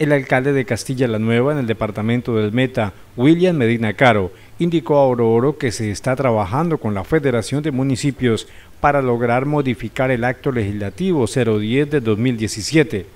El alcalde de Castilla la Nueva en el departamento del Meta, William Medina Caro, indicó a Oro Oro que se está trabajando con la Federación de Municipios para lograr modificar el acto legislativo 010 de 2017.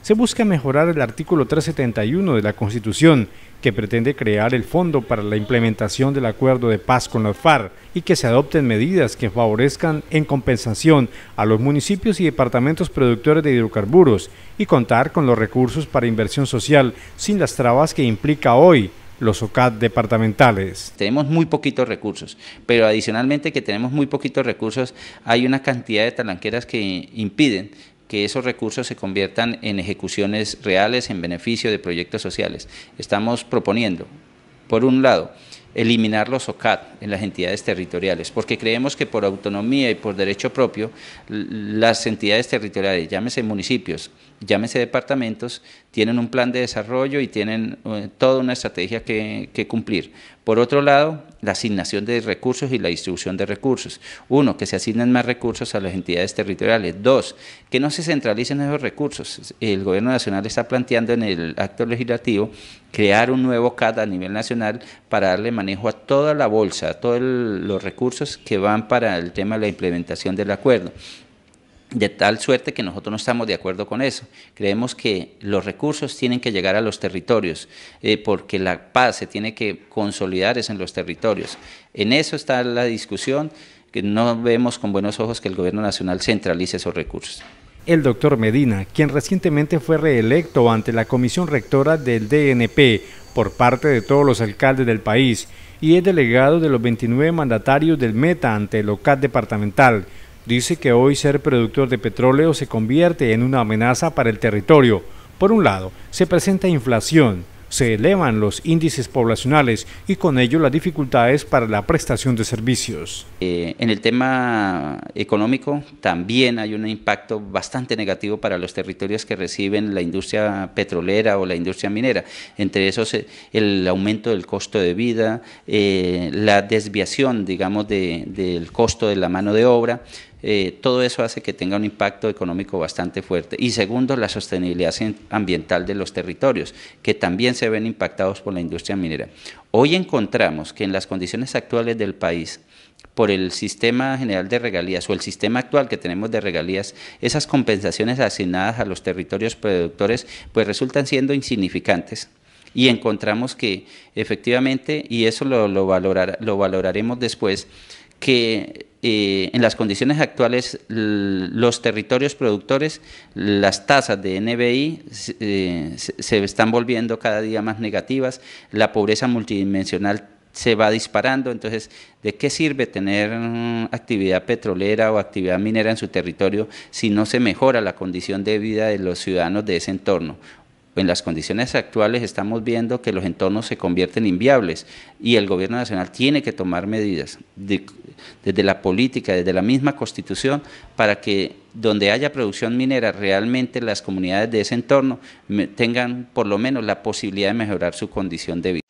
Se busca mejorar el artículo 371 de la Constitución que pretende crear el Fondo para la implementación del Acuerdo de Paz con la FARC y que se adopten medidas que favorezcan en compensación a los municipios y departamentos productores de hidrocarburos y contar con los recursos para inversión social sin las trabas que implica hoy los OCAD departamentales. Tenemos muy poquitos recursos, pero adicionalmente que tenemos muy poquitos recursos, hay una cantidad de talanqueras que impiden que esos recursos se conviertan en ejecuciones reales en beneficio de proyectos sociales. Estamos proponiendo, por un lado, eliminar los OCAT en las entidades territoriales, porque creemos que por autonomía y por derecho propio, las entidades territoriales, llámese municipios, llámese departamentos, tienen un plan de desarrollo y tienen eh, toda una estrategia que cumplir. Por otro lado, la asignación de recursos y la distribución de recursos. Uno, que se asignen más recursos a las entidades territoriales. Dos, que no se centralicen esos recursos. El Gobierno Nacional está planteando en el acto legislativo crear un nuevo CAD a nivel nacional para darle manejo a toda la bolsa, a todos los recursos que van para el tema de la implementación del acuerdo. De tal suerte que nosotros no estamos de acuerdo con eso. Creemos que los recursos tienen que llegar a los territorios, eh, porque la paz se tiene que consolidar en los territorios. En eso está la discusión, que no vemos con buenos ojos que el gobierno nacional centralice esos recursos. El doctor Medina, quien recientemente fue reelecto ante la comisión rectora del DNP por parte de todos los alcaldes del país y es delegado de los 29 mandatarios del META ante el OCAD departamental, dice que hoy ser productor de petróleo se convierte en una amenaza para el territorio. Por un lado, se presenta inflación, se elevan los índices poblacionales y con ello las dificultades para la prestación de servicios. Eh, en el tema económico también hay un impacto bastante negativo para los territorios que reciben la industria petrolera o la industria minera. Entre esos eh, el aumento del costo de vida, eh, la desviación digamos del costo de la mano de obra, eh, todo eso hace que tenga un impacto económico bastante fuerte. Y segundo, la sostenibilidad ambiental de los territorios, que también se ven impactados por la industria minera. Hoy encontramos que en las condiciones actuales del país, por el sistema general de regalías o el sistema actual que tenemos de regalías, esas compensaciones asignadas a los territorios productores pues resultan siendo insignificantes y encontramos que efectivamente, y eso lo, lo valoraremos después, que eh, en las condiciones actuales los territorios productores, las tasas de NBI eh, se están volviendo cada día más negativas, la pobreza multidimensional se va disparando, entonces, ¿de qué sirve tener mm, actividad petrolera o actividad minera en su territorio si no se mejora la condición de vida de los ciudadanos de ese entorno? en las condiciones actuales estamos viendo que los entornos se convierten inviables y el gobierno nacional tiene que tomar medidas desde la política, desde la misma constitución, para que donde haya producción minera realmente las comunidades de ese entorno tengan por lo menos la posibilidad de mejorar su condición de vida.